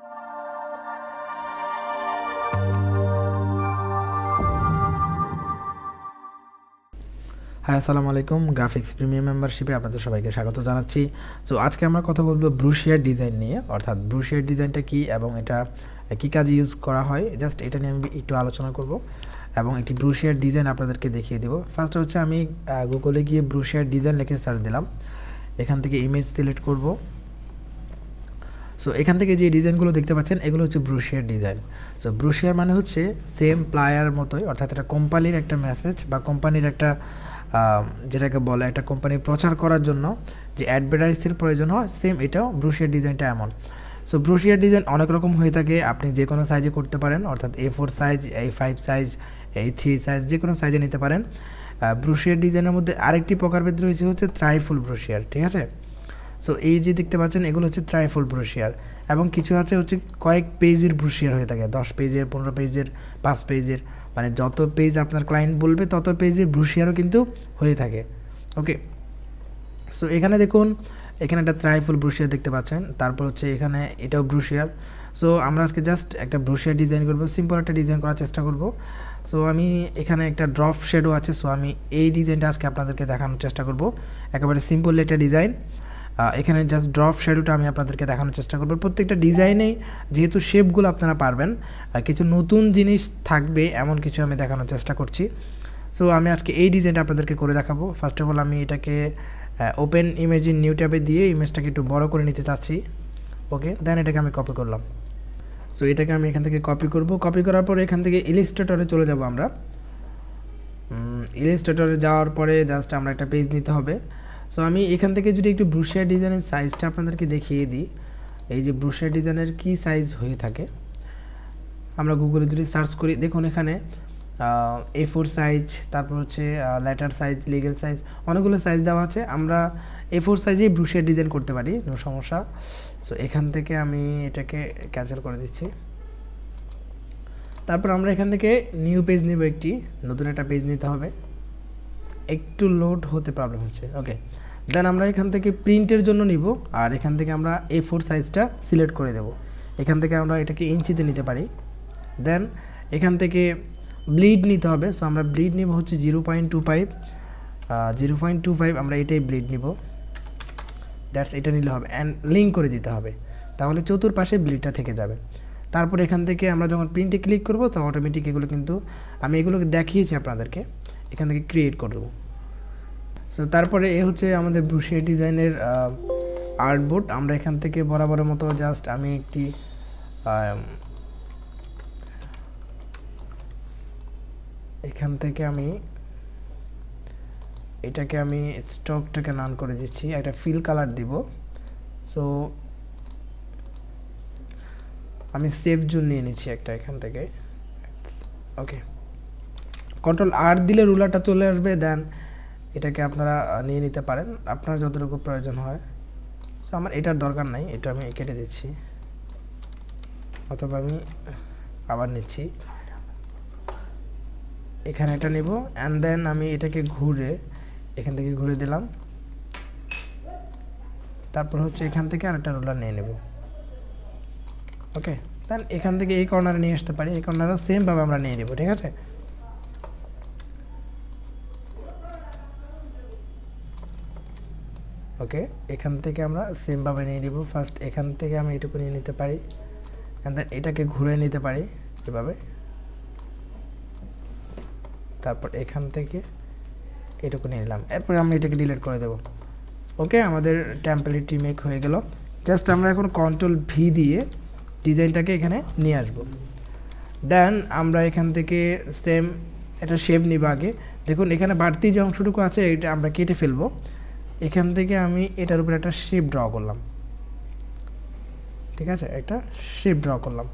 হ্যাঁ আসসালামু আলাইকুম গ্রাফিক্স প্রিমিয়াম মেম্বারশিপে আপনাদের সবাইকে স্বাগত জানাচ্ছি সো আজকে আমরা কথা বলবো ব্রুশিয়ার ডিজাইন নিয়ে অর্থাৎ ব্রুশিয়ার ডিজাইনটা কি এবং এটা কি কাজে ইউজ করা হয় জাস্ট এটা নিয়ে আমি একটু আলোচনা করব এবং একটি ব্রুশিয়ার ডিজাইন আপনাদেরকে দেখিয়ে দেবো ফার্স্ট হচ্ছে আমি গুগলে গিয়ে ব্রুশিয়ার ডিজাইন লিখে সার্চ দিলাম এখান থেকে ইমেজ সিলেক্ট করব সো এখান থেকে যে ডিজাইনগুলো দেখতে পাচ্ছেন এগুলো হচ্ছে ব্রুশিয়ার ডিজাইন সো ব্রুশিয়ার মানে হচ্ছে সেম প্লায়ার মতোই অর্থাৎ এটা কোম্পানির একটা মেসেজ বা কোম্পানির একটা যেটাকে বলে একটা কোম্পানি প্রচার করার জন্য যে অ্যাডভার্টাইজের প্রয়োজন হয় সেম এটাও ব্রুশিয়ার ডিজাইনটা এমন সো ব্রুশিয়ার ডিজাইন অনেক রকম হয়ে থাকে আপনি যে কোনো সাইজে করতে পারেন অর্থাৎ এ ফোর সাইজ এই ফাইভ সাইজ এই থ্রি সাইজ যে কোনো সাইজে নিতে পারেন ব্রুশিয়ার ডিজাইনের মধ্যে আরেকটি প্রকারভেদ রয়েছে হচ্ছে ট্রাইফুল ব্রুশিয়ার ঠিক আছে সো এই যে দেখতে পাচ্ছেন এগুলো হচ্ছে ট্রাইফল ব্রোশিয়ার এবং কিছু আছে হচ্ছে কয়েক পেজের ব্রোশিয়ার হয়ে থাকে দশ পেজের পনেরো পেজের পাঁচ পেজের মানে যত পেজ আপনার ক্লায়েন্ট বলবে তত পেজের ব্রোশিয়ারও কিন্তু হয়ে থাকে ওকে সো এখানে দেখুন এখানে একটা ট্রাইফল ব্রোশিয়ার দেখতে পাচ্ছেন তারপর হচ্ছে এখানে এটাও ব্রোশিয়ার সো আমরা আজকে জাস্ট একটা ব্রোশিয়ার ডিজাইন করবো সিম্পল একটা ডিজাইন করার চেষ্টা করব সো আমি এখানে একটা ড্রপ শেডও আছে সো আমি এই ডিজাইনটা আজকে আপনাদেরকে দেখানোর চেষ্টা করব একেবারে সিম্পল একটা ডিজাইন এখানে জাস্ট ড্রপ শ্যাডোটা আমি আপনাদেরকে দেখানোর চেষ্টা করবো প্রত্যেকটা ডিজাইনে যেহেতু শেপগুলো আপনারা পারবেন কিছু নতুন জিনিস থাকবে এমন কিছু আমি দেখানোর চেষ্টা করছি সো আমি আজকে এই ডিজাইনটা আপনাদেরকে করে দেখাবো ফার্স্ট অফ অল আমি এটাকে ওপেন ইমেজিন নিউ ট্যাবে দিয়ে ইমেজটাকে একটু বড় করে নিতে চাচ্ছি ওকে দেন এটাকে আমি কপি করলাম সো এটাকে আমি এখান থেকে কপি করব কপি করার পরে এখান থেকে ইলিস্ট্রেটরে চলে যাব আমরা ইলিস্ট্রেটরে যাওয়ার পরে জাস্ট আমরা একটা পেজ নিতে হবে সো আমি এখান থেকে যদি একটু ব্রুশিয়া ডিজাইনের সাইজটা আপনাদেরকে দেখিয়ে দিই এই যে ব্রুশিয়া ডিজাইনের কি সাইজ হয়ে থাকে আমরা গুগলে যদি সার্চ করি দেখুন এখানে এ ফোর সাইজ তারপর হচ্ছে লেটার সাইজ লিগেল সাইজ অনেকগুলো সাইজ দেওয়া আছে আমরা এ ফোর সাইজেই ব্রুশিয়া ডিজাইন করতে পারি কোনো সমস্যা সো এখান থেকে আমি এটাকে ক্যান্সেল করে দিচ্ছি তারপর আমরা এখান থেকে নিউ পেজ নেব একটি নতুন একটা পেজ নিতে হবে একটু লোড হতে প্রবলেম হচ্ছে ওকে দেন আমরা এখান থেকে প্রিন্টের জন্য নিব আর এখান থেকে আমরা এ ফোর সাইজটা সিলেক্ট করে দেব এখান থেকে আমরা এটাকে ইঞ্চিতে নিতে পারি দেন এখান থেকে ব্লিড নিতে হবে সো আমরা ব্লিড নিব হচ্ছে zero point two five zero point two five আমরা এটাই ব্লিড নিব দ্যাটস এটা নিলে হবে অ্যান্ড লিঙ্ক করে দিতে হবে তাহলে চতুর্পাশে ব্লিডটা থেকে যাবে তারপর এখান থেকে আমরা যখন প্রিন্টে ক্লিক করব তখন অটোমেটিক এগুলো কিন্তু আমি এগুলোকে দেখিয়েছি আপনাদেরকে এখান থেকে ক্রিয়েট করবো সো তারপরে এ হচ্ছে আমাদের ব্রুশিয়া ডিজাইনের আর্ট বোর্ড আমরা এখান থেকে বরাবরের মতো জাস্ট আমি একটি এখান থেকে আমি এটাকে আমি স্টকটাকে নান করে দিচ্ছি একটা ফিল কালার দিব সো আমি সেভ জুন নিয়ে নিচ্ছি একটা এখান থেকে ওকে কন্ট্রোল আর দিলে রুলারটা চলে আসবে দেন এটাকে আপনারা নিয়ে নিতে পারেন আপনার যতটুকু প্রয়োজন হয় সো আমার এটার দরকার নাই এটা আমি কেটে দিচ্ছি অথবা আমি আবার নিচ্ছি এখানে এটা নেব অ্যান্ড দেন আমি এটাকে ঘুরে এখান থেকে ঘুরে দিলাম তারপর হচ্ছে এখান থেকে আর একটা রোলার নিয়ে নেব ওকে দেন এখান থেকে এই কর্নারে নিয়ে আসতে পারি এই কর্নারও সেমভাবে আমরা নিয়ে নেব ঠিক আছে ওকে এখান থেকে আমরা সেমভাবে নিয়ে নিব ফার্স্ট এখান থেকে আমি এটুকু নিয়ে নিতে পারি অ্যান্ড দেন এটাকে ঘুরে নিতে পারি এভাবে তারপর এখান থেকে এটুকু নিয়ে নিলাম এরপর আমি এটাকে ডিলিট করে দেব ওকে আমাদের টেম্পলেটটি মেক হয়ে গেল জাস্ট আমরা এখন কন্ট্রোল ভি দিয়ে ডিজাইনটাকে এখানে নিয়ে আসব দেন আমরা এখান থেকে সেম একটা শেপ নিব আগে দেখুন এখানে বাড়তি যে অংশটুকু আছে এটা আমরা কেটে ফেলবো এখান থেকে আমি এটার উপরে একটা শেপ ড্র করলাম ঠিক আছে একটা শেপ ড্র করলাম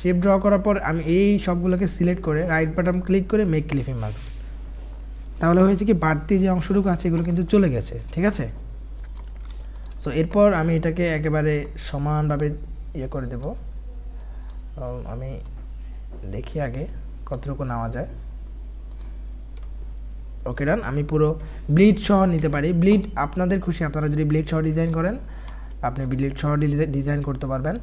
শেপ ড্র করার পর আমি এই সবগুলোকে সিলেক্ট করে রাইট বাটন ক্লিক করে মেক ক্লিফিং মার্কস তাহলে হয়েছে কি বাড়তি যে অংশটুকু আছে এগুলো কিন্তু চলে গেছে ঠিক আছে সো এরপর আমি এটাকে একেবারে সমানভাবে ইয়ে করে দেব আমি দেখি আগে কতটুকু নেওয়া যায় ওকে ডান আমি পুরো ব্লিড সহ নিতে পারি ব্লিড আপনাদের খুশি আপনারা যদি ব্লিড সহ ডিজাইন করেন আপনি ব্লিড সহ ডিজাইন করতে পারবেন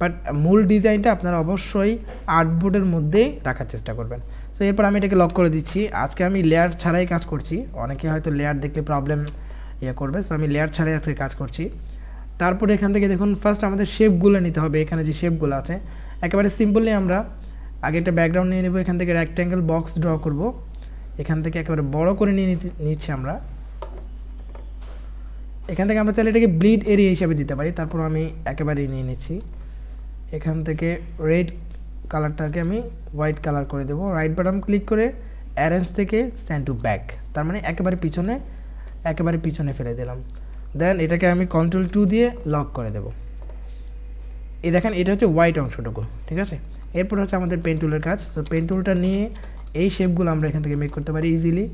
বাট মূল ডিজাইনটা আপনারা অবশ্যই আর্টবোর্ডের মধ্যেই রাখার চেষ্টা করবেন সো এরপর আমি এটাকে লক করে দিচ্ছি আজকে আমি লেয়ার ছাড়াই কাজ করছি অনেকে হয়তো লেয়ার দেখলে প্রবলেম ইয়ে করবে সো আমি লেয়ার ছাড়াই আজকে কাজ করছি তারপরে এখান থেকে দেখুন ফার্স্ট আমাদের শেপগুলো নিতে হবে এখানে যে শেপগুলো আছে একেবারে সিম্পলি আমরা আগে একটা ব্যাকগ্রাউন্ড নিয়ে নেবো এখান থেকে রেক্ট্যাঙ্গেল বক্স ড্র করব এখান থেকে একেবারে বড় করে নিয়ে নিচ্ছি আমরা এখান থেকে আমরা চাইলে এটাকে ব্লিড এরিয়া হিসাবে দিতে পারি তারপর আমি একেবারেই নিয়ে নিচ্ছি এখান থেকে রেড কালারটাকে আমি হোয়াইট কালার করে দেবো রাইট বাটন ক্লিক করে অ্যারেঞ্জ থেকে স্যান্ড টু ব্যাক তার মানে একেবারে পিছনে একেবারে পিছনে ফেলে দিলাম দেন এটাকে আমি কন্ট্রোল টু দিয়ে লক করে দেব এই দেখেন এটা হচ্ছে হোয়াইট অংশটুকু ঠিক আছে এরপর হচ্ছে আমাদের পেন্টুলের কাজ তো পেন্টুলটা নিয়ে এই শেপগুলো আমরা এখান থেকে মেক করতে পারি ইজিলি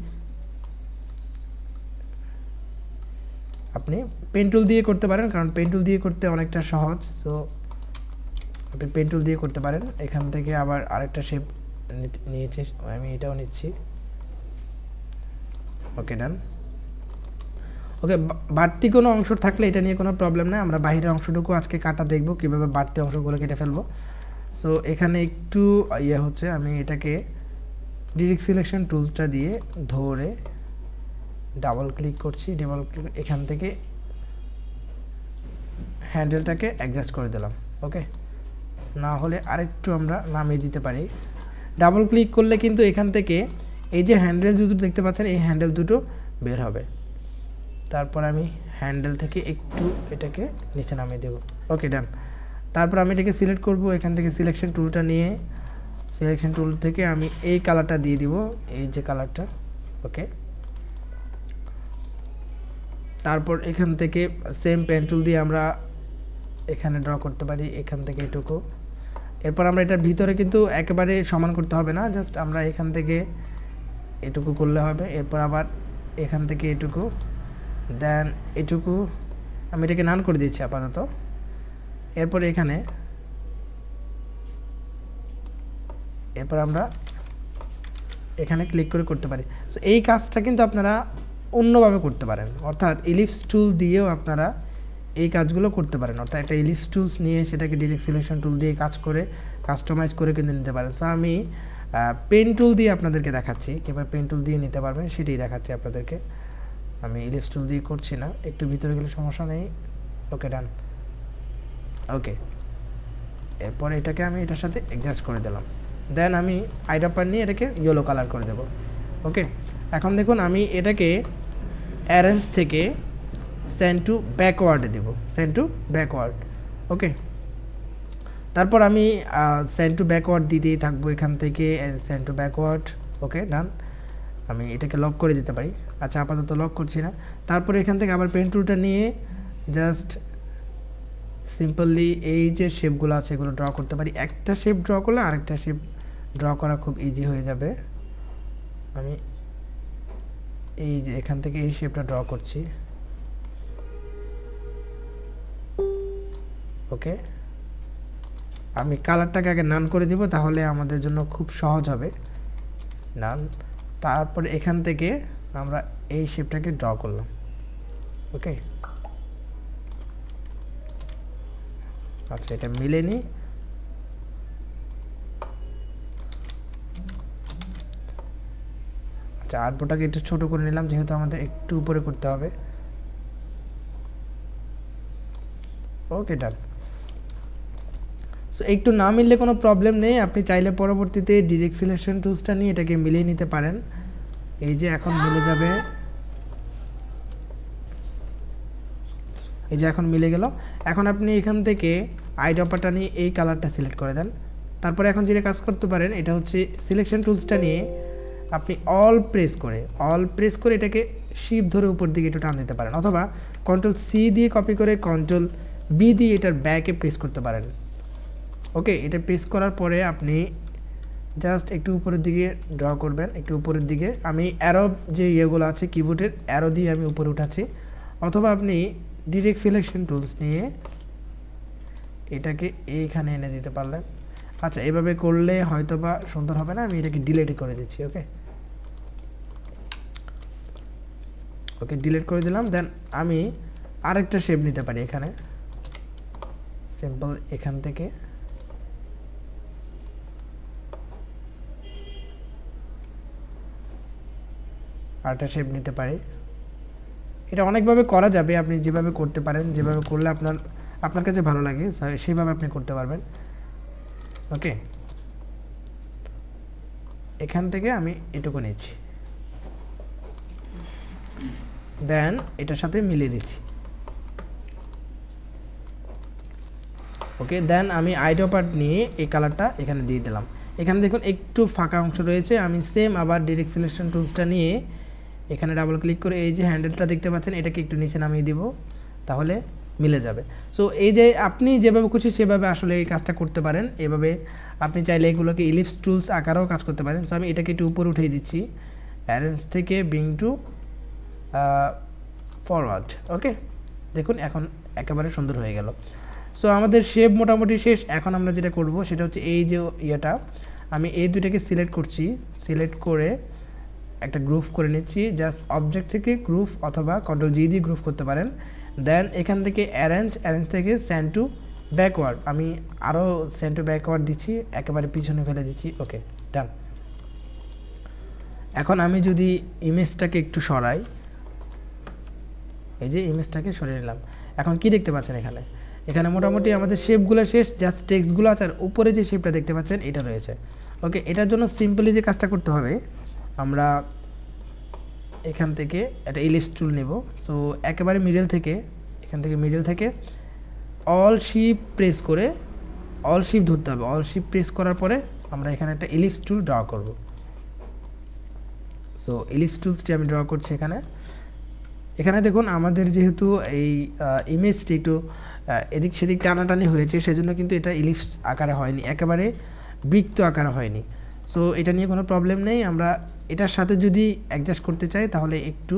আপনি পেন্টুল দিয়ে করতে পারেন কারণ পেন্টুল দিয়ে করতে অনেকটা সহজ সো আপনি পেন্টুল দিয়ে করতে পারেন এখান থেকে আবার আরেকটা শেপ নিয়েছি আমি এটাও নিচ্ছি ওকে ডান ওকে বাড়তি কোনো অংশ থাকলে এটা নিয়ে কোনো প্রবলেম নেই আমরা বাইরের অংশটুকু আজকে কাটা দেখব কীভাবে বাড়তি অংশগুলো কেটে ফেলবো সো এখানে একটু ইয়ে হচ্ছে আমি এটাকে ডিরেক্ট সিলেকশন টুলটা দিয়ে ধরে ডাবল ক্লিক করছি ডাবল ক্লিক এখান থেকে হ্যান্ডেলটাকে অ্যাডজাস্ট করে দিলাম ওকে না হলে আরেকটু আমরা নামিয়ে দিতে পারি ডাবল ক্লিক করলে কিন্তু এখান থেকে এই যে হ্যান্ডেল দুটো দেখতে পাচ্ছেন এই হ্যান্ডেল দুটো বের হবে তারপর আমি হ্যান্ডেল থেকে একটু এটাকে নিচে নামিয়ে দেব ওকে ডান তারপর আমি এটাকে সিলেক্ট করব এখান থেকে সিলেকশন টুলটা নিয়ে সিলেকশন টুল থেকে আমি এই কালারটা দিয়ে দিব এই যে কালারটা ওকে তারপর এখান থেকে সেম পেন টুল দিয়ে আমরা এখানে ড্র করতে পারি এখান থেকে এটুকু এরপর আমরা এটার ভিতরে কিন্তু একেবারে সমান করতে হবে না জাস্ট আমরা এখান থেকে এটুকু করলে হবে এরপর আবার এখান থেকে এটুকু দেন এটুকু আমি এটাকে নান করে দিচ্ছি আপাতত এরপর এখানে এরপর আমরা এখানে ক্লিক করে করতে পারি সো এই কাজটা কিন্তু আপনারা অন্যভাবে করতে পারেন অর্থাৎ ইলিপস টুল দিয়েও আপনারা এই কাজগুলো করতে পারেন অর্থাৎ একটা ইলিপস টুলস নিয়ে সেটাকে ডিরেক্ট সিলেকশন টুল দিয়ে কাজ করে কাস্টমাইজ করে কিন্তু নিতে পারেন সো আমি পেন টুল দিয়ে আপনাদেরকে দেখাচ্ছি কিংবা পেন টুল দিয়ে নিতে পারবেন সেটাই দেখাচ্ছি আপনাদেরকে আমি ইলিপস টুল দিয়ে করছি না একটু ভিতরে গেলে সমস্যা নেই ওকে ডান ওকে এরপর এটাকে আমি এটার সাথে অ্যাডজাস্ট করে দিলাম দেন আমি আইডাপার নিয়ে এটাকে ইয়েলো কালার করে দেব ওকে এখন দেখুন আমি এটাকে অ্যারেঞ্জ থেকে সেন্ড টু ব্যাকওয়ার্ডে দেব সেন্ড টু ব্যাকওয়ার্ড ওকে তারপর আমি সেন্ড টু ব্যাকওয়ার্ড দিতেই থাকবো এখান থেকে send to backward okay done আমি এটাকে লক করে দিতে পারি আচ্ছা আপাতত লক করছি না তারপরে এখান থেকে আবার পেন টুলটা নিয়ে জাস্ট সিম্পলি এই যে শেপগুলো আছে এগুলো ড্র করতে পারি একটা শেপ ড্র করলে আরেকটা শেপ ড্র করা খুব ইজি হয়ে যাবে আমি এই যে এখান থেকে এই শেপটা ড্র করছি ওকে আমি কালারটাকে আগে নান করে দিব তাহলে আমাদের জন্য খুব সহজ হবে নান তারপর এখান থেকে আমরা এই শেপটাকে ড্র করলাম ওকে আচ্ছা এটা মিলেনি চারবোটাকে একটু ছোট করে নিলাম যেহেতু আমাদের একটু উপরে করতে হবে ওকে ডান সো একটু না মিললে কোনো প্রবলেম নেই আপনি চাইলে পরবর্তীতে ডিরেক্ট সিলেকশন টুলসটা নিয়ে এটাকে মিলিয়ে নিতে পারেন এই যে এখন মিলে যাবে এই যে এখন মিলে গেল এখন আপনি এখান থেকে আই ডপারটা নিয়ে এই কালারটা সিলেক্ট করে দেন তারপরে এখন যেটা কাজ করতে পারেন এটা হচ্ছে সিলেকশন টুলসটা নিয়ে আপনি অল প্রেস করে অল প্রেস করে এটাকে শিপ ধরে উপর দিকে একটু টান দিতে পারেন অথবা কন্ট্রোল সি দিয়ে কপি করে কন্ট্রোল বি দিয়ে এটার ব্যাকে প্রেস করতে পারেন ওকে এটা প্রেস করার পরে আপনি জাস্ট একটু উপরের দিকে ড্র করবেন একটু উপরের দিকে আমি অ্যারো যে ইয়েগুলো আছে কিবোর্ডের অ্যারো দিয়ে আমি উপরে উঠাচ্ছি অথবা আপনি ডিরেক্ট সিলেকশন টুলস নিয়ে এটাকে এইখানে এনে দিতে পারলেন আচ্ছা এভাবে করলে হয়তো বা সুন্দর হবে না আমি এটাকে ডিলেট করে দিচ্ছি ওকে ওকে ডিলিট করে দিলাম দেন আমি আরেকটা শেপ নিতে পারি এখানে সিম্পল এখান থেকে আরেকটা শেপ নিতে পারি এটা অনেকভাবে করা যাবে আপনি যেভাবে করতে পারেন যেভাবে করলে আপনার আপনার কাছে ভালো লাগে সেভাবে আপনি করতে পারবেন ওকে এখান থেকে আমি এটুকু নিচ্ছি দেন এটার সাথে মিলিয়ে দিচ্ছি ওকে দেন আমি আইডো পার্ট নিয়ে এই কালারটা এখানে দিয়ে দিলাম এখানে দেখুন একটু ফাঁকা অংশ রয়েছে আমি সেম আবার ডিরেক্ট সিলেকশন টুলসটা নিয়ে এখানে ডাবল ক্লিক করে এই যে হ্যান্ডেলটা দেখতে পাচ্ছেন এটাকে একটু নিচে নামিয়ে দিব তাহলে মিলে যাবে সো এই যে আপনি যেভাবে খুশি সেভাবে আসলে এই কাজটা করতে পারেন এভাবে আপনি চাইলে এগুলোকে ইলিপস টুলস আকারেও কাজ করতে পারেন সো আমি এটাকে একটু উপরে উঠিয়ে দিচ্ছি অ্যারেঞ্জ থেকে বিং টু ফরওয়ার্ড ওকে দেখুন এখন একেবারে সুন্দর হয়ে গেল সো আমাদের শেপ মোটামুটি শেষ এখন আমরা যেটা করব সেটা হচ্ছে এই যে ইয়েটা আমি এই দুইটাকে সিলেক্ট করছি সিলেক্ট করে একটা গ্রুপ করে নিচ্ছি জাস্ট অবজেক্ট থেকে গ্রুপ অথবা কন্ট্রোল জি দিয়ে গ্রুপ করতে পারেন দেন এখান থেকে অ্যারেঞ্জ অ্যারেঞ্জ থেকে স্যান্ড টু ব্যাকওয়ার্ড আমি আরও টু ব্যাকওয়ার্ড দিচ্ছি একেবারে পিছনে ফেলে দিচ্ছি ওকে ডান এখন আমি যদি ইমেজটাকে একটু সরাই এই যে ইমেজটাকে সরিয়ে নিলাম এখন কি দেখতে পাচ্ছেন এখানে এখানে মোটামুটি আমাদের শেপগুলো শেষ জাস্ট টেক্সটগুলো আছে আর উপরে যে শেপটা দেখতে পাচ্ছেন এটা রয়েছে ওকে এটার জন্য সিম্পলি যে কাজটা করতে হবে আমরা এখান থেকে একটা ইলিপস টুল নেব সো একেবারে মিডল থেকে এখান থেকে মিডল থেকে অল শিপ প্রেস করে অল শিপ ধরতে হবে অল শিপ প্রেস করার পরে আমরা এখানে একটা ইলিপস টুল ড্র করব সো ইলিপস টুলসটি আমি ড্র করছি এখানে এখানে দেখুন আমাদের যেহেতু এই ইমেজটি একটু এদিক সেদিক টানাটানি হয়েছে সেজন্য কিন্তু এটা ইলিপস আকারে হয়নি একেবারে বৃত্ত আকারে হয়নি সো এটা নিয়ে কোনো প্রবলেম নেই আমরা এটার সাথে যদি অ্যাডজাস্ট করতে চাই তাহলে একটু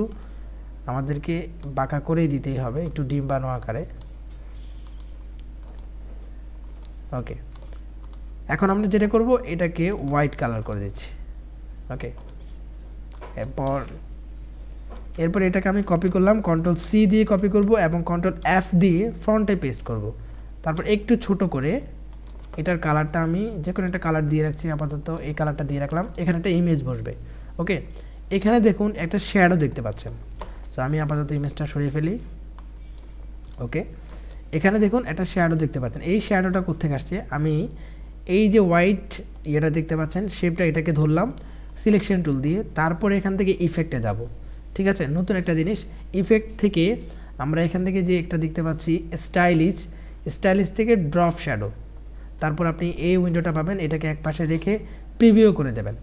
আমাদেরকে বাঁকা করেই দিতেই হবে একটু ডিম্বানো আকারে ওকে এখন আমরা যেটা করব এটাকে হোয়াইট কালার করে দিচ্ছি ওকে এরপর এরপর এটাকে আমি কপি করলাম কন্ট্রোল সি দিয়ে কপি করব এবং কন্ট্রোল এফ দিয়ে ফ্রন্টে পেস্ট করব তারপর একটু ছোট করে এটার কালারটা আমি যে কোনো একটা কালার দিয়ে রাখছি আপাতত এই কালারটা দিয়ে রাখলাম এখানে একটা ইমেজ বসবে ওকে এখানে দেখুন একটা শ্যাডো দেখতে পাচ্ছেন সো আমি আপাতত ইমেজটা সরিয়ে ফেলি ওকে এখানে দেখুন একটা শ্যাডো দেখতে পাচ্ছেন এই শ্যাডোটা কোথেকে আসছে আমি এই যে হোয়াইট ইয়েটা দেখতে পাচ্ছেন শেপটা এটাকে ধরলাম সিলেকশন টুল দিয়ে তারপরে এখান থেকে ইফেক্টে যাব ঠিক আছে নতুন একটা জিনিস ইফেক্ট থেকে আমরা এখান থেকে যে একটা দেখতে পাচ্ছি স্টাইলিশ স্টাইলিশ থেকে ড্রপ শ্যাডো তারপর আপনি এই উইন্ডোটা পাবেন এটাকে এক পাশে রেখে প্রিভিউ করে দেবেন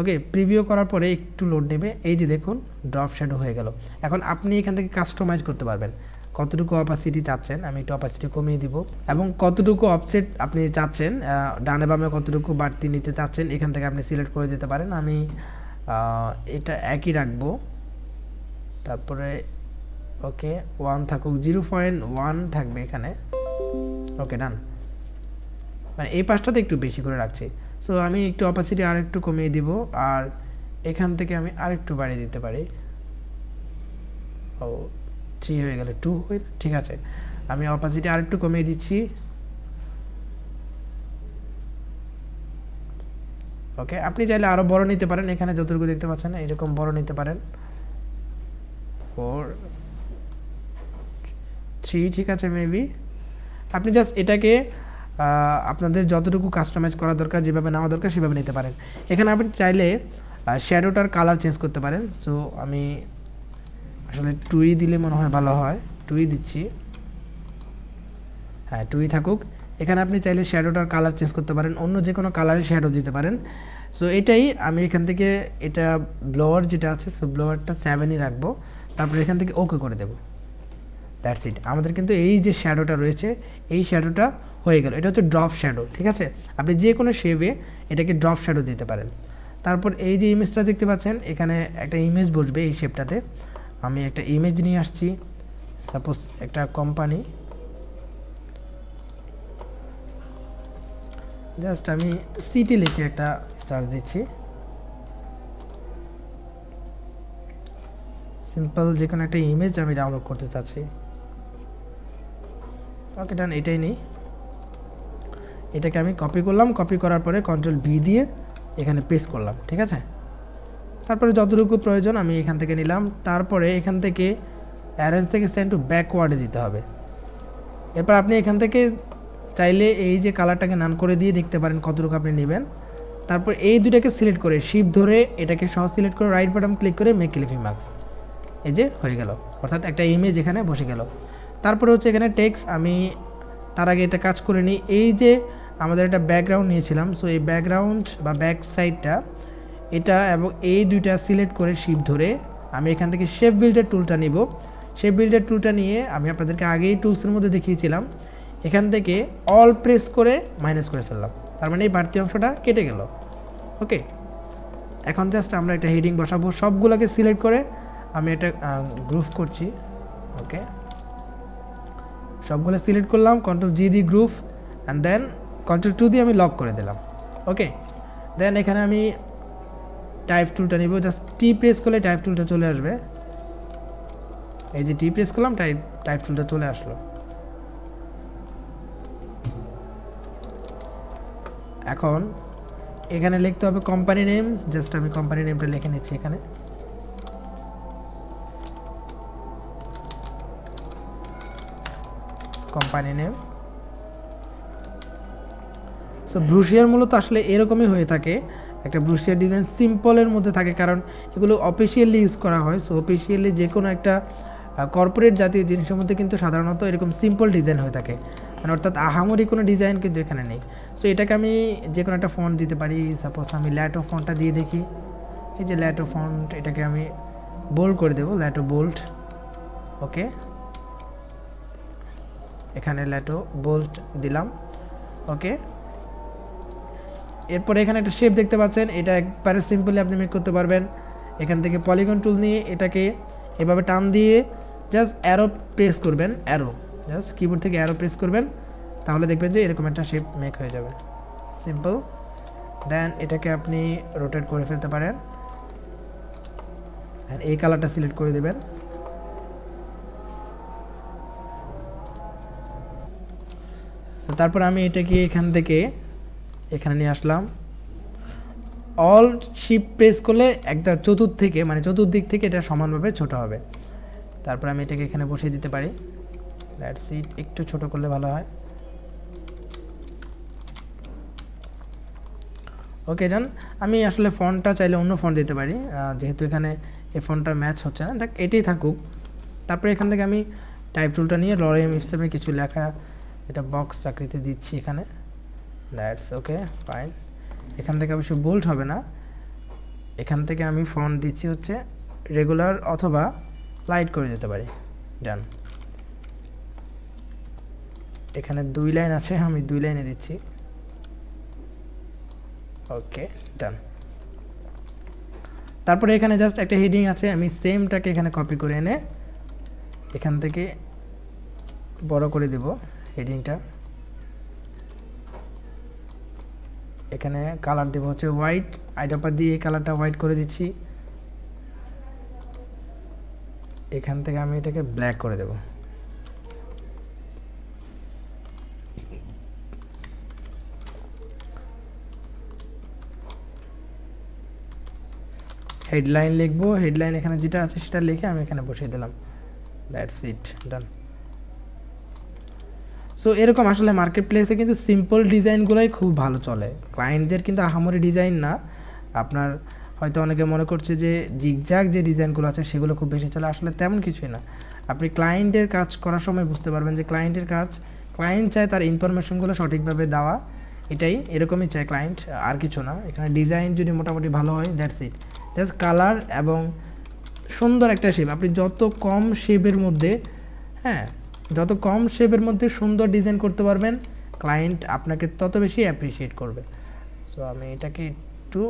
ওকে প্রিভিউ করার পরে একটু লোড নেবে এই যে দেখুন ড্রপ শ্যাডো হয়ে গেল এখন আপনি এখান থেকে কাস্টমাইজ করতে পারবেন কতটুকু অপাসিটি চাচ্ছেন আমি একটু অপাসিটি কমিয়ে দিব এবং কতটুকু অফসেট আপনি চাচ্ছেন ডানে বামে কতটুকু বাড়তি নিতে চাচ্ছেন এখান থেকে আপনি সিলেক্ট করে দিতে পারেন আমি এটা একই রাখবো তারপরে ওকে ওয়ান থাকুক জিরো পয়েন্ট ওয়ান থাকবে এখানে ওকে ডান মানে এই পাশটাতে একটু বেশি করে রাখছি সো আমি একটু অপাসিটি আর একটু কমিয়ে দিব আর এখান থেকে আমি আরেকটু বাড়িয়ে দিতে পারি ও থ্রি হয়ে গেলে টু হয়ে ঠিক আছে আমি অপাসিটি আরেকটু কমিয়ে দিচ্ছি ওকে আপনি চাইলে আরও বড় নিতে পারেন এখানে যতটুকু দেখতে পাচ্ছেন এরকম বড় নিতে পারেন ফোর থ্রি ঠিক আছে মেবি আপনি জাস্ট এটাকে আপনাদের যতটুকু কাস্টমাইজ করা দরকার যেভাবে নেওয়া দরকার সেভাবে নিতে পারেন এখানে আপনি চাইলে শ্যাডোটার কালার চেঞ্জ করতে পারেন সো আমি আসলে টুই দিলে মনে হয় ভালো হয় টুই দিচ্ছি হ্যাঁ টুই থাকুক এখানে আপনি চাইলে শ্যাডোটার কালার চেঞ্জ করতে পারেন অন্য যে কোনো কালারের শ্যাডো দিতে পারেন সো এটাই আমি এখান থেকে এটা ব্লোয়ার যেটা আছে সো ব্লোয়ারটা সেভেনই রাখবো তারপরে এখান থেকে ওকে করে দেবো দ্যাটস ইট আমাদের কিন্তু এই যে শ্যাডোটা রয়েছে এই শ্যাডোটা হয়ে গেল এটা হচ্ছে ড্রপ শ্যাডো ঠিক আছে আপনি যে কোনো শেভে এটাকে ড্রপ শ্যাডো দিতে পারেন তারপর এই যে ইমেজটা দেখতে পাচ্ছেন এখানে একটা ইমেজ বসবে এই শেপটাতে আমি একটা ইমেজ নিয়ে আসছি সাপোজ একটা কোম্পানি জাস্ট আমি সিটি লিখে একটা চার্জ দিচ্ছি সিম্পল যে কোনো একটা ইমেজ আমি ডাউনলোড করতে চাচ্ছি ওকে ডান এটাই নেই এটাকে আমি কপি করলাম কপি করার পরে কন্ট্রোল বি দিয়ে এখানে পেস্ট করলাম ঠিক আছে তারপরে যতটুকু প্রয়োজন আমি এখান থেকে নিলাম তারপরে এখান থেকে অ্যারেঞ্জ থেকে সেন্ড টু ব্যাকওয়ার্ডে দিতে হবে এরপর আপনি এখান থেকে চাইলে এই যে কালারটাকে নান করে দিয়ে দেখতে পারেন কতটুকু আপনি নেবেন তারপর এই দুটাকে সিলেক্ট করে শিপ ধরে এটাকে সহ সিলেক্ট করে রাইট বাটন ক্লিক করে মেক ক্লিপিং মার্কস এই যে হয়ে গেল অর্থাৎ একটা ইমেজ এখানে বসে গেল তারপরে হচ্ছে এখানে টেক্স আমি তার আগে এটা কাজ করে নিই এই যে আমাদের একটা ব্যাকগ্রাউন্ড নিয়েছিলাম সো এই ব্যাকগ্রাউন্ড বা ব্যাক সাইডটা এটা এবং এই দুইটা সিলেক্ট করে শিপ ধরে আমি এখান থেকে শেপ বিল্ডের টুলটা নিব শেপ বিল্ডের টুলটা নিয়ে আমি আপনাদেরকে আগেই টুলসের মধ্যে দেখিয়েছিলাম এখান থেকে অল প্রেস করে মাইনাস করে ফেললাম তার মানে এই বাড়তি অংশটা কেটে গেল ওকে এখন জাস্ট আমরা একটা হেডিং বসাবো সবগুলোকে সিলেক্ট করে আমি এটা গ্রুপ করছি ওকে সবগুলো সিলেক্ট করলাম কন্ট্রোল জি দি group and then control two দিয়ে আমি লক করে দিলাম ওকে দেন এখানে আমি টাইপ টুলটা নিব জাস্ট টি প্রেস করলে টাইপ টুলটা চলে আসবে এই যে টি প্রেস করলাম টাইপ টাইপ টুলটা চলে আসলো এখন এখানে লিখতে হবে কোম্পানি নেম জাস্ট আমি কোম্পানি নেমটা লিখে নিচ্ছি এখানে কোম্পানি নেম সো ব্রুশিয়ার মূলত আসলে এরকমই হয়ে থাকে একটা ব্রুশিয়ার ডিজাইন সিম্পলের মধ্যে থাকে কারণ এগুলো অফিসিয়ালি ইউজ করা হয় সো অফিসিয়ালি যে কোনো একটা কর্পোরেট জাতীয় জিনিসের মধ্যে কিন্তু সাধারণত এরকম সিম্পল ডিজাইন হয়ে থাকে মানে অর্থাৎ আহামরি কোনো ডিজাইন কিন্তু এখানে নেই সো এটাকে আমি যে কোনো একটা ফন্ট দিতে পারি সাপোজ আমি ল্যাটো ফোনটা দিয়ে দেখি এই যে ল্যাটো ফন্ট এটাকে আমি বোল্ড করে দেবো ল্যাটো বোল্ট ওকে এখানে ল্যাটো বোল্ট দিলাম ওকে এরপরে এখানে একটা শেপ দেখতে পাচ্ছেন এটা একবারে সিম্পলি আপনি মেক করতে পারবেন এখান থেকে পলিগন টুল নিয়ে এটাকে এভাবে টান দিয়ে জাস্ট অ্যারো প্রেস করবেন অ্যারো জাস্ট কিবোর্ড থেকে অ্যারো প্রেস করবেন তাহলে দেখবেন যে এরকম একটা শেপ মেক হয়ে যাবে সিম্পল দেন এটাকে আপনি রোটেট করে ফেলতে পারেন এই কালারটা সিলেক্ট করে দেবেন তারপর আমি এটাকে এখান থেকে এখানে নিয়ে আসলাম অল শিপ প্রেস করলে একটা চতুর্থ থেকে মানে চতুর্দিক থেকে এটা সমানভাবে ছোট হবে তারপর আমি এটাকে এখানে বসিয়ে দিতে পারি দ্যাট সিট একটু ছোট করলে ভালো হয় ওকে ডান আমি আসলে ফোনটা চাইলে অন্য ফোন দিতে পারি যেহেতু এখানে এই ফোনটা ম্যাচ হচ্ছে না দেখ এটাই থাকুক তারপরে এখান থেকে আমি টাইপ টুলটা নিয়ে লরিয়াম হিসেবে কিছু লেখা এটা বক্স চাকরিতে দিচ্ছি এখানে দ্যাটস ওকে ফাইন এখান থেকে অবশ্য বোল্ট হবে না এখান থেকে আমি ফোন দিচ্ছি হচ্ছে রেগুলার অথবা লাইট করে দিতে পারি ডান এখানে দুই লাইন আছে আমি দুই লাইনে দিচ্ছি ওকে ডান তারপরে এখানে জাস্ট একটা হেডিং আছে আমি সেমটাকে এখানে কপি করে এনে এখান থেকে বড় করে দেব হেডিংটা এখানে কালার দেব হচ্ছে হোয়াইট আইডাপা দিয়ে এই কালারটা হোয়াইট করে দিচ্ছি এখান থেকে আমি এটাকে ব্ল্যাক করে দেবো হেডলাইন লিখবো হেডলাইন এখানে যেটা আছে সেটা লিখে আমি এখানে বসিয়ে দিলাম দ্যাটস ইট ডান সো এরকম আসলে মার্কেট প্লেসে কিন্তু সিম্পল ডিজাইনগুলোই খুব ভালো চলে ক্লায়েন্টদের কিন্তু আহামরি ডিজাইন না আপনার হয়তো অনেকে মনে করছে যে জিগজাগ যে ডিজাইনগুলো আছে সেগুলো খুব বেশি চলে আসলে তেমন কিছুই না আপনি ক্লায়েন্টের কাজ করার সময় বুঝতে পারবেন যে ক্লায়েন্টের কাজ ক্লায়েন্ট চায় তার ইনফরমেশনগুলো সঠিকভাবে দেওয়া এটাই এরকমই চায় ক্লায়েন্ট আর কিছু না এখানে ডিজাইন যদি মোটামুটি ভালো হয় দ্যাটস ইট জাস্ট কালার এবং সুন্দর একটা শেপ আপনি যত কম শেপের মধ্যে হ্যাঁ যত কম শেপের মধ্যে সুন্দর ডিজাইন করতে পারবেন ক্লায়েন্ট আপনাকে তত বেশি অ্যাপ্রিসিয়েট করবে সো আমি এটাকে একটু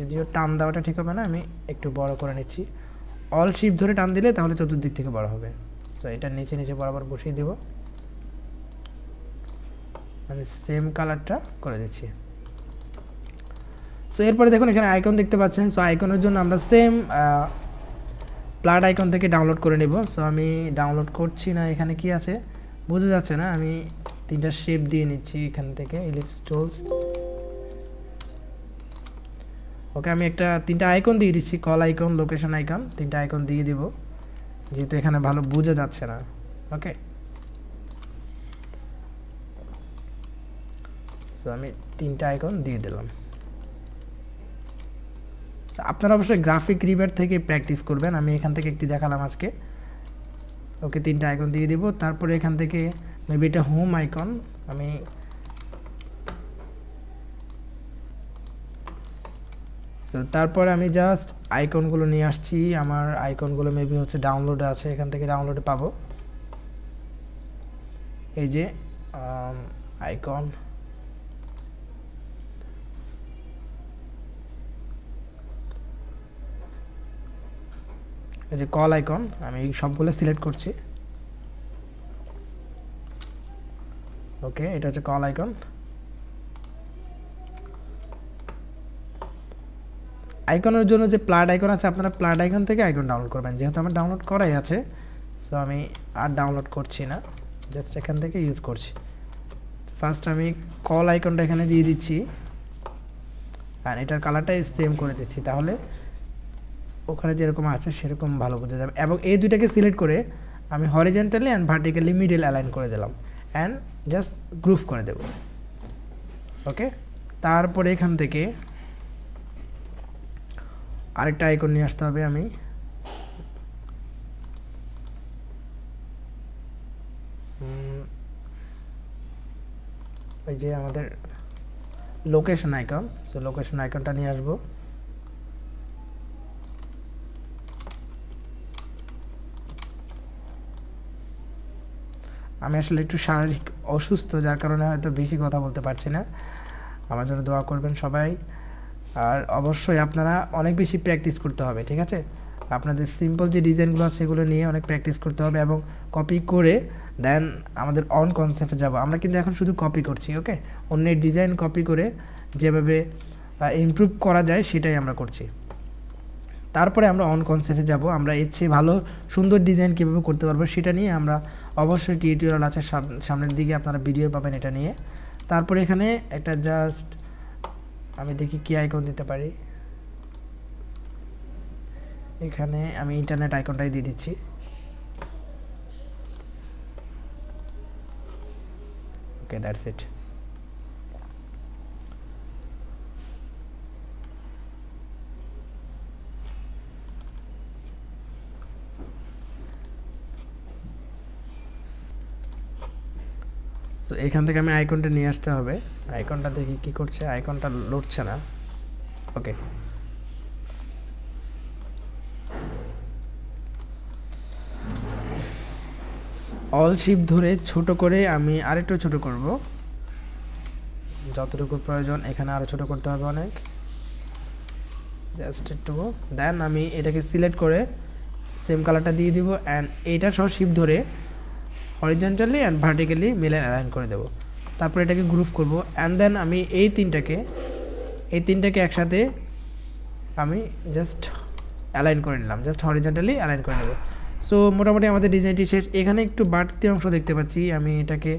যদিও টান দেওয়াটা ঠিক হবে না আমি একটু বড় করে নিচ্ছি অল শিপ ধরে টান দিলে তাহলে চতুর্দিক থেকে বড় হবে সো এটা নিচে নিচে বরাবর বসিয়ে দেব আমি সেম কালারটা করে দিচ্ছি সো এরপরে দেখুন এখানে আইকন দেখতে পাচ্ছেন সো আইকনের জন্য আমরা সেম প্লাট আইকন থেকে ডাউনলোড করে নেব সো আমি ডাউনলোড করছি না এখানে কি আছে বোঝা যাচ্ছে না আমি তিনটা শেপ দিয়ে নিচ্ছি এখান থেকে ইলিপস টুলস ওকে আমি একটা তিনটা আইকন দিয়ে দিচ্ছি কল আইকন লোকেশন আইকন তিনটা আইকন দিয়ে দিব যেহেতু এখানে ভালো বুঝে যাচ্ছে না ওকে সো আমি তিনটা আইকন দিয়ে দিলাম আপনারা অবশ্যই গ্রাফিক রিভার থেকে প্র্যাকটিস করবেন আমি এখান থেকে একটি দেখালাম আজকে ওকে তিনটা আইকন দিয়ে দেবো তারপরে এখান থেকে মেবি এটা হোম আইকন আমি সো তারপরে আমি জাস্ট আইকনগুলো নিয়ে আসছি আমার আইকনগুলো মেবি হচ্ছে ডাউনলোড আছে এখান থেকে ডাউনলোডে পাবো এই যে আইকন um, এই যে কল আইকন আমি সবগুলো সিলেক্ট করছি ওকে এটা হচ্ছে কল আইকন আইকনের জন্য যে প্লাড আইকন আছে আপনারা প্লাড আইকন থেকে আইকন ডাউনলোড করবেন যেহেতু আমার ডাউনলোড করাই আছে সো আমি আর ডাউনলোড করছি না জাস্ট এখান থেকে ইউজ করছি ফার্স্ট আমি কল আইকনটা এখানে দিয়ে দিচ্ছি আর এটার কালারটাই সেম করে দিচ্ছি তাহলে ওখানে যেরকম আছে সেরকম ভালো বুঝে যাবে এবং এই দুইটাকে সিলেক্ট করে আমি horizontally and vertically middle align করে দিলাম অ্যান্ড জাস্ট গ্রুপ করে দেব ওকে তারপরে এখান থেকে আরেকটা আইকন নিয়ে আসতে হবে আমি ওই যে আমাদের লোকেশন আইকন সো লোকেশন আইকনটা নিয়ে আসবো আমি আসলে একটু শারীরিক অসুস্থ যার কারণে হয়তো বেশি কথা বলতে পারছি না আমার জন্য দোয়া করবেন সবাই আর অবশ্যই আপনারা অনেক বেশি প্র্যাকটিস করতে হবে ঠিক আছে আপনাদের সিম্পল যে ডিজাইনগুলো আছে সেগুলো নিয়ে অনেক প্র্যাকটিস করতে হবে এবং কপি করে দেন আমাদের অন কনসেপ্টে যাব আমরা কিন্তু এখন শুধু কপি করছি ওকে অন্যের ডিজাইন কপি করে যেভাবে ইমপ্রুভ করা যায় সেটাই আমরা করছি তারপরে আমরা অন কনসেপ্টে যাব আমরা এর চেয়ে ভালো সুন্দর ডিজাইন কীভাবে করতে পারবো সেটা নিয়ে আমরা অবশ্যই টিউটোরিয়াল আছে সামনের দিকে আপনারা ভিডিও পাবেন এটা নিয়ে তারপরে এখানে এটা জাস্ট আমি দেখি কি আইকন দিতে পারি এখানে আমি ইন্টারনেট আইকনটাই দিয়ে দিচ্ছি ওকে দ্যাটস ইট তো এখান থেকে আমি আইকনটা নিয়ে আসতে হবে আইকনটা দেখি কি করছে আইকনটা লড়ছে না ওকে অল শিপ ধরে ছোট করে আমি আরেকটু ছোট করব যতটুকু প্রয়োজন এখানে আরও ছোট করতে হবে অনেক জাস্ট একটু দেন আমি এটাকে সিলেক্ট করে সেম কালারটা দিয়ে দিব অ্যান্ড এইটা সহ শিপ ধরে horizontally and vertically middle align করে দেবো তারপরে এটাকে গ্রুপ করব অ্যান্ড দেন আমি এই তিনটাকে এই তিনটাকে একসাথে আমি জাস্ট অ্যালাইন করে নিলাম জাস্ট হরিজেন্টালি অ্যালাইন করে নেব সো মোটামুটি আমাদের ডিজাইনটি শেষ এখানে একটু বাড়তি অংশ দেখতে পাচ্ছি আমি এটাকে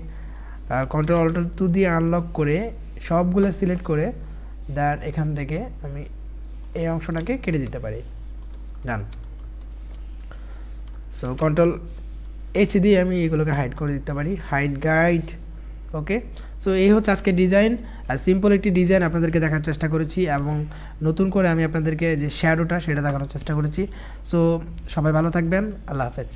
কন্ট্রোল অল্টার টু দিয়ে আনলক করে সবগুলো সিলেক্ট করে দেন এখান থেকে আমি এই অংশটাকে কেটে দিতে পারি ডান সো কন্ট্রোল এইচ দিয়ে আমি এগুলোকে হাইড করে দিতে পারি হাইড গাইড ওকে সো এই হচ্ছে আজকে ডিজাইন আর সিম্পল একটি ডিজাইন আপনাদেরকে দেখার চেষ্টা করেছি এবং নতুন করে আমি আপনাদেরকে যে শ্যাডোটা সেটা দেখানোর চেষ্টা করেছি সো সবাই ভালো থাকবেন আল্লাহ হাফেজ